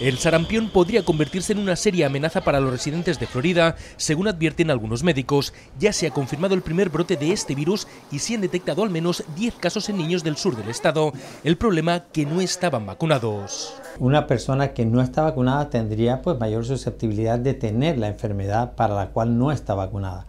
El sarampión podría convertirse en una seria amenaza para los residentes de Florida, según advierten algunos médicos. Ya se ha confirmado el primer brote de este virus y se han detectado al menos 10 casos en niños del sur del estado. El problema que no estaban vacunados. Una persona que no está vacunada tendría pues mayor susceptibilidad de tener la enfermedad para la cual no está vacunada.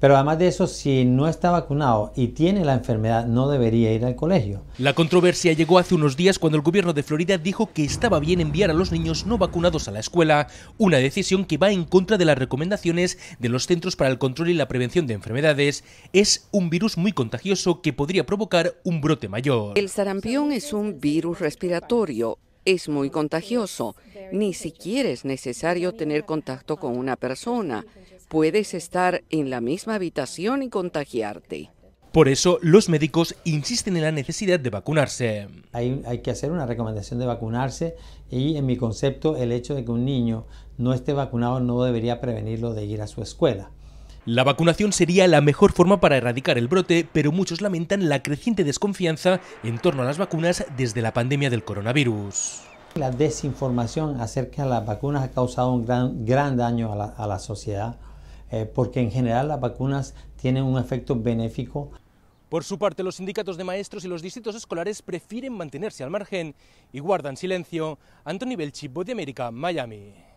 Pero además de eso, si no está vacunado y tiene la enfermedad, no debería ir al colegio. La controversia llegó hace unos días cuando el gobierno de Florida dijo que estaba bien enviar a los niños no vacunados a la escuela, una decisión que va en contra de las recomendaciones de los Centros para el Control y la Prevención de Enfermedades. Es un virus muy contagioso que podría provocar un brote mayor. El sarampión es un virus respiratorio es muy contagioso. Ni siquiera es necesario tener contacto con una persona puedes estar en la misma habitación y contagiarte. Por eso los médicos insisten en la necesidad de vacunarse. Hay, que hacer una recomendación de vacunarse y en mi concepto el hecho de que un niño no esté vacunado no debería prevenirlo de ir a su escuela. La vacunación sería la mejor forma para erradicar el brote, pero muchos lamentan la creciente desconfianza en torno a las vacunas desde la pandemia del coronavirus. La desinformación acerca de las vacunas ha causado un gran, gran daño a la sociedad. Eh, porque en general las vacunas tienen un efecto benéfico. Por su parte, los sindicatos de maestros y los distritos escolares prefieren mantenerse al margen y guardan silencio. Anthony Belchi, de América, Miami.